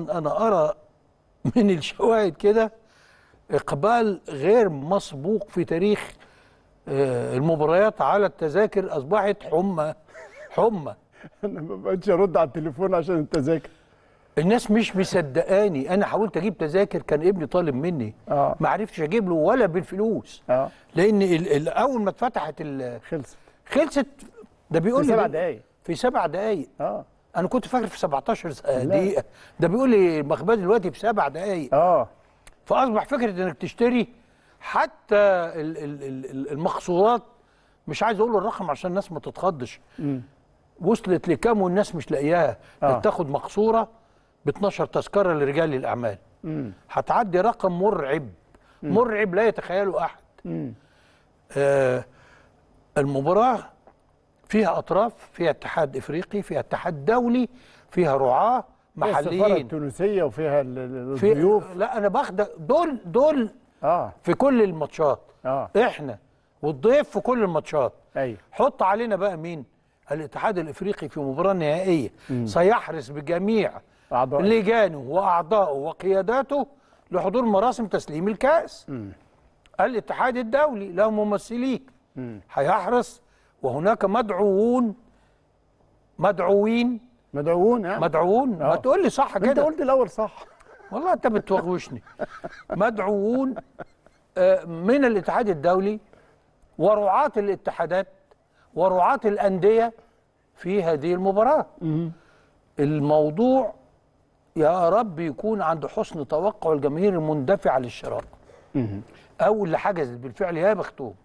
أنا أرى من الشواهد كده إقبال غير مسبوق في تاريخ آه، المباريات على التذاكر أصبحت حمى حمى أنا ما بقتش أرد على التليفون عشان التذاكر الناس مش مصدقاني أنا حاولت أجيب تذاكر كان ابني طالب مني آه. ما عرفتش أجيب له ولا بالفلوس آه. لأن أول ما اتفتحت خلصت خلصت ده بيقول لي سبع دقايق في سبع دقايق آه. انا كنت فاكر في 17 آه، دقيقه ده بيقول لي المخبأ دلوقتي في سبع دقائق اه فاصبح فكره انك تشتري حتى المقصورات مش عايز اقول الرقم عشان الناس ما تتخضش وصلت لكام والناس مش لاقياها آه. تاخد مقصوره ب 12 تذكره لرجال الاعمال هتعدي رقم مرعب مرعب لا يتخيله احد آه المباراه فيها اطراف فيها اتحاد افريقي فيها اتحاد دولي فيها رعاه محليين السفاره التونسيه وفيها الضيوف في لا انا باخد دول دول آه. في كل الماتشات آه. احنا والضيف في كل الماتشات ايوه حط علينا بقى مين الاتحاد الافريقي في مباراه نهائيه مم. سيحرص بجميع أعضاء. لجانه واعضائه وقياداته لحضور مراسم تسليم الكاس مم. الاتحاد الدولي له ممثليه هيحرص وهناك مدعوون مدعوين مدعوون يعني مدعوون آه. ما تقول لي صح كده انت قلت الاول صح والله انت بتوغوشني مدعوون آه، من الاتحاد الدولي ورعاة الاتحادات ورعاة الأندية في هذه المباراة الموضوع يا رب يكون عند حسن توقع الجماهير المندفعة للشراء أو اللي حجزت بالفعل يا بختهم